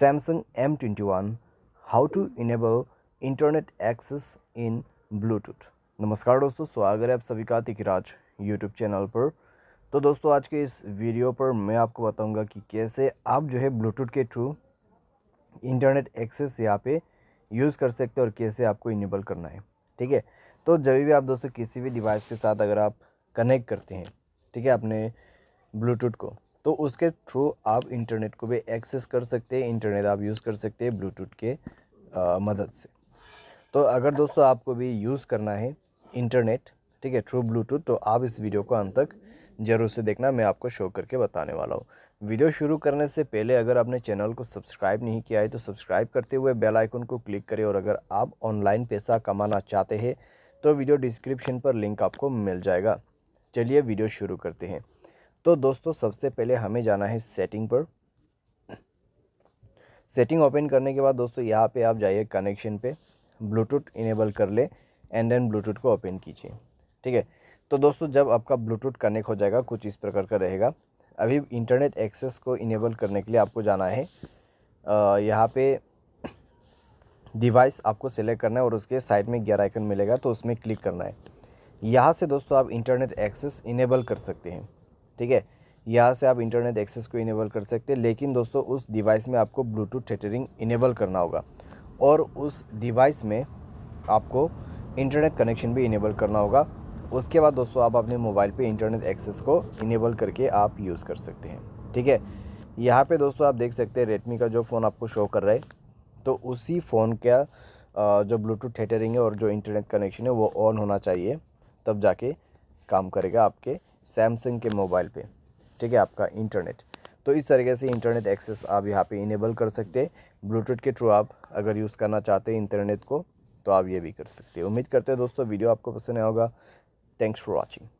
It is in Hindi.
Samsung M21 how to enable internet access in Bluetooth नमस्कार दोस्तों स्वागत है आप सभी का तिकराज यूट्यूब चैनल पर तो दोस्तों आज के इस वीडियो पर मैं आपको बताऊंगा कि कैसे आप जो है ब्लूटूथ के थ्रू इंटरनेट एक्सेस यहाँ पे यूज़ कर सकते हो और कैसे आपको इनेबल करना है ठीक है तो जब भी आप दोस्तों किसी भी डिवाइस के साथ अगर आप कनेक्ट करते हैं ठीक है अपने ब्लूटूथ को तो उसके थ्रू आप इंटरनेट को भी एक्सेस कर सकते हैं इंटरनेट आप यूज़ कर सकते हैं ब्लूटूथ के आ, मदद से तो अगर दोस्तों आपको भी यूज़ करना है इंटरनेट ठीक है थ्रू ब्लूटूथ तो आप इस वीडियो को अंत तक ज़रूर से देखना मैं आपको शो करके बताने वाला हूँ वीडियो शुरू करने से पहले अगर आपने चैनल को सब्सक्राइब नहीं किया है तो सब्सक्राइब करते हुए बेल आइकन को क्लिक करें और अगर आप ऑनलाइन पैसा कमाना चाहते हैं तो वीडियो डिस्क्रिप्शन पर लिंक आपको मिल जाएगा चलिए वीडियो शुरू करते हैं तो दोस्तों सबसे पहले हमें जाना है सेटिंग पर सेटिंग ओपन करने के बाद दोस्तों यहाँ पे आप जाइए कनेक्शन पे ब्लूटूथ इनेबल कर ले एंड देन ब्लूटूथ को ओपन कीजिए ठीक है तो दोस्तों जब आपका ब्लूटूथ कनेक्ट हो जाएगा कुछ इस प्रकार का रहेगा अभी इंटरनेट एक्सेस को इनेबल करने के लिए आपको जाना है यहाँ पे डिवाइस आपको सेलेक्ट करना है और उसके साइड में ग्यारह आइकन मिलेगा तो उसमें क्लिक करना है यहाँ से दोस्तों आप इंटरनेट एक्सेस इनेबल कर सकते हैं ठीक है यहाँ से आप इंटरनेट एक्सेस को इनेबल कर सकते हैं लेकिन दोस्तों उस डिवाइस में आपको ब्लूटूथ थेटरिंग इनेबल करना होगा और उस डिवाइस में आपको इंटरनेट कनेक्शन भी इनेबल करना होगा उसके बाद दोस्तों आप अपने मोबाइल पे इंटरनेट एक्सेस को इनेबल करके आप यूज़ कर सकते हैं ठीक है यहाँ पे दोस्तों आप देख सकते हैं रेडमी का जो फ़ोन आपको शो कर रहा है तो उसी फ़ोन का जो ब्लूटूथ थेटरिंग है और जो इंटरनेट कनेक्शन है वो ऑन होना चाहिए तब जाके काम करेगा आपके सैमसंग के मोबाइल पे ठीक है आपका इंटरनेट तो इस तरीके से इंटरनेट एक्सेस आप यहाँ पे इनेबल कर सकते हैं ब्लूटूथ के थ्रू आप अगर यूज़ करना चाहते हैं इंटरनेट को तो आप ये भी कर सकते हैं उम्मीद करते हैं दोस्तों वीडियो आपको पसंद आया होगा थैंक्स फॉर वॉचिंग